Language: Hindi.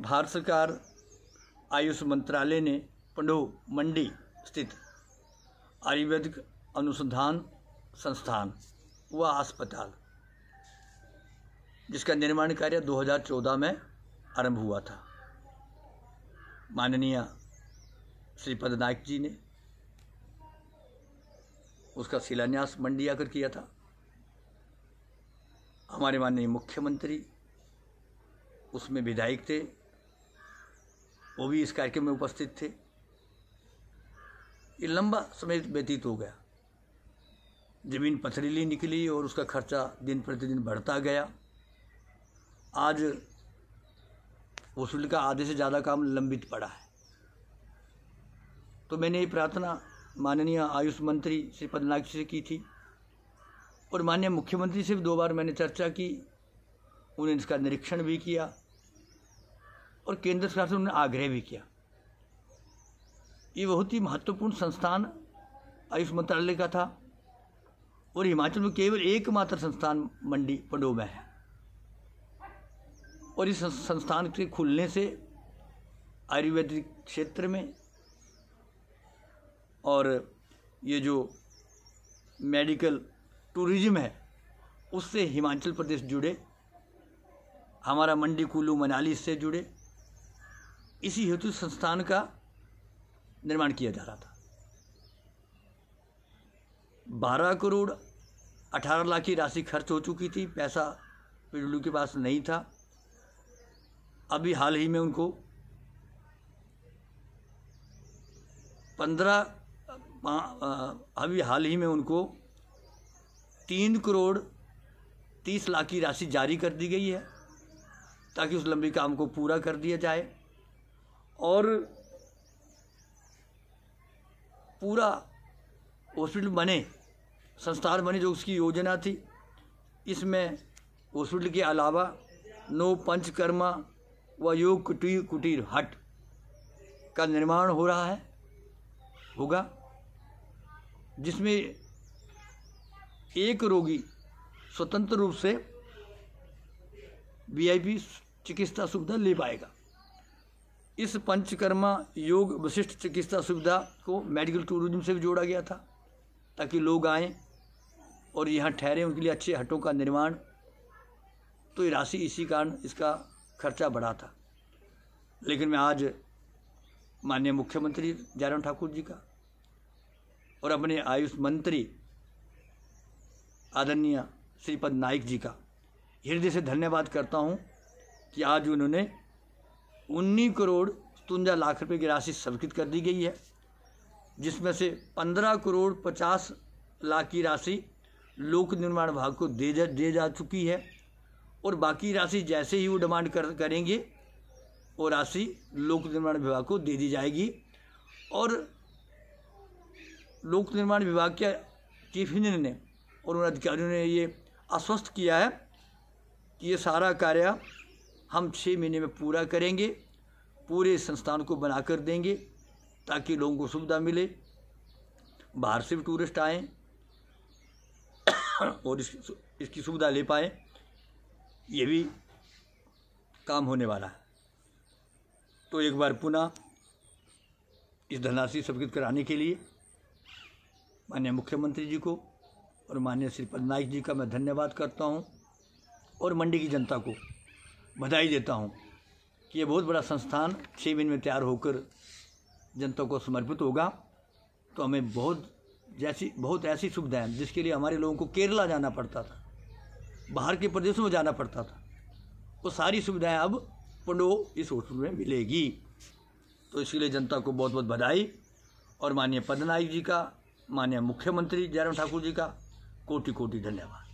भारत सरकार आयुष मंत्रालय ने पंडो मंडी स्थित आयुर्वेदिक अनुसंधान संस्थान व अस्पताल जिसका निर्माण कार्य 2014 में आरंभ हुआ था माननीय श्री नायक जी ने उसका शिलान्यास मंडी आकर किया था हमारे माननीय मुख्यमंत्री उसमें विधायक थे वो भी इस कार्यक्रम में उपस्थित थे ये लंबा समय व्यतीत हो गया ज़मीन पथरीली निकली और उसका खर्चा दिन प्रतिदिन बढ़ता गया आज वसूल का आधे से ज़्यादा काम लंबित पड़ा है तो मैंने ये प्रार्थना माननीय आयुष मंत्री श्री पदनाक से की थी और माननीय मुख्यमंत्री से भी दो बार मैंने चर्चा की उन्होंने इसका निरीक्षण भी किया और केंद्र सरकार से उन्होंने आग्रह भी किया ये बहुत ही महत्वपूर्ण संस्थान आयुष मंत्रालय का था और हिमाचल में केवल एकमात्र संस्थान मंडी पंडो में है और इस संस्थान के खुलने से आयुर्वेदिक क्षेत्र में और ये जो मेडिकल टूरिज्म है उससे हिमाचल प्रदेश जुड़े हमारा मंडी कुल्लू मनाली इससे जुड़े इसी हेतु संस्थान का निर्माण किया जा रहा था बारह करोड़ अठारह लाख की राशि खर्च हो चुकी थी पैसा पिडुलू के पास नहीं था अभी हाल ही में उनको पंद्रह अभी हाल ही में उनको तीन करोड़ तीस लाख की राशि जारी कर दी गई है ताकि उस लंबी काम को पूरा कर दिया जाए और पूरा हॉस्पिटल बने संस्थान बने जो उसकी योजना थी इसमें हॉस्पिटल के अलावा नो पंचकर्मा व योग कुटीर कुटीर हट का निर्माण हो रहा है होगा जिसमें एक रोगी स्वतंत्र रूप से वीआईपी चिकित्सा सुविधा ले पाएगा इस पंचकर्मा योग विशिष्ट चिकित्सा सुविधा को मेडिकल टूरिज्म से भी जोड़ा गया था ताकि लोग आए और यहाँ ठहरें उनके लिए अच्छे हटों का निर्माण तो ये राशि इसी कारण इसका खर्चा बढ़ा था लेकिन मैं आज माननीय मुख्यमंत्री जयराम ठाकुर जी का और अपने आयुष मंत्री आदरणीय श्रीपद नाइक जी का हृदय से धन्यवाद करता हूँ कि आज उन्होंने उन्नीस करोड़ सतवंजा लाख रुपए की राशि स्वीकृत कर दी गई है जिसमें से पंद्रह करोड़ पचास लाख की राशि लोक निर्माण विभाग को दे जा दे जा चुकी है और बाकी राशि जैसे ही वो डिमांड कर करेंगे वो राशि लोक निर्माण विभाग को दे दी जाएगी और लोक निर्माण विभाग के चीफ इंजीनियर ने और उन अधिकारियों ने ये आश्वस्त किया है कि ये सारा कार्य हम छः महीने में पूरा करेंगे पूरे संस्थान को बना कर देंगे ताकि लोगों को सुविधा मिले बाहर से भी टूरिस्ट आएँ और इस, इसकी सुविधा ले पाएँ ये भी काम होने वाला है तो एक बार पुनः इस धनराशि स्वीकृत कराने के लिए माननीय मुख्यमंत्री जी को और माननीय श्री पटनायक जी का मैं धन्यवाद करता हूँ और मंडी की जनता को बधाई देता हूँ कि ये बहुत बड़ा संस्थान छः महीने में तैयार होकर जनता को समर्पित होगा तो हमें बहुत जैसी बहुत ऐसी सुविधाएं जिसके लिए हमारे लोगों को केरला जाना पड़ता था बाहर के प्रदेशों में जाना पड़ता था वो सारी सुविधाएं अब पंडो इस होटल में मिलेगी तो इसीलिए जनता को बहुत बहुत बधाई और माननीय पदनायक जी का माननीय मुख्यमंत्री जयराम ठाकुर जी का कोटि कोटि धन्यवाद